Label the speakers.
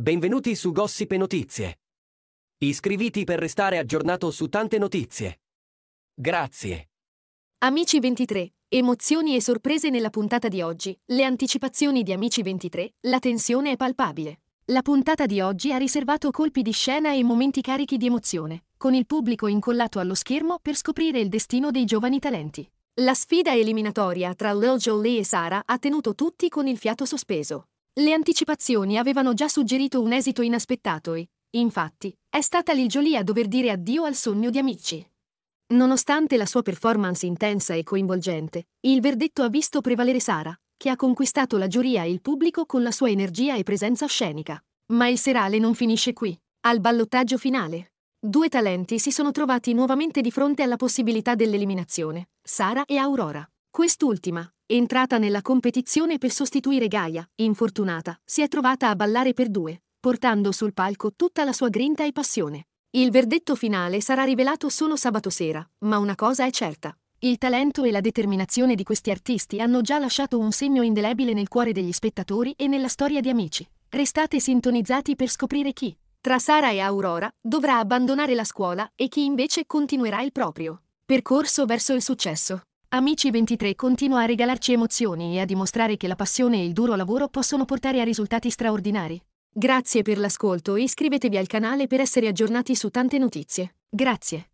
Speaker 1: Benvenuti su Gossip e Notizie. Iscriviti per restare aggiornato su tante notizie. Grazie.
Speaker 2: Amici 23. Emozioni e sorprese nella puntata di oggi. Le anticipazioni di Amici 23. La tensione è palpabile. La puntata di oggi ha riservato colpi di scena e momenti carichi di emozione, con il pubblico incollato allo schermo per scoprire il destino dei giovani talenti. La sfida eliminatoria tra Lil Jolie e Sara ha tenuto tutti con il fiato sospeso. Le anticipazioni avevano già suggerito un esito inaspettato e, infatti, è stata Lil Jolie a dover dire addio al sogno di amici. Nonostante la sua performance intensa e coinvolgente, il verdetto ha visto prevalere Sara, che ha conquistato la giuria e il pubblico con la sua energia e presenza scenica. Ma il serale non finisce qui. Al ballottaggio finale, due talenti si sono trovati nuovamente di fronte alla possibilità dell'eliminazione, Sara e Aurora. Quest'ultima, entrata nella competizione per sostituire Gaia, infortunata, si è trovata a ballare per due, portando sul palco tutta la sua grinta e passione. Il verdetto finale sarà rivelato solo sabato sera, ma una cosa è certa. Il talento e la determinazione di questi artisti hanno già lasciato un segno indelebile nel cuore degli spettatori e nella storia di Amici. Restate sintonizzati per scoprire chi, tra Sara e Aurora, dovrà abbandonare la scuola e chi invece continuerà il proprio percorso verso il successo. Amici 23 continua a regalarci emozioni e a dimostrare che la passione e il duro lavoro possono portare a risultati straordinari. Grazie per l'ascolto e iscrivetevi al canale per essere aggiornati su tante notizie. Grazie.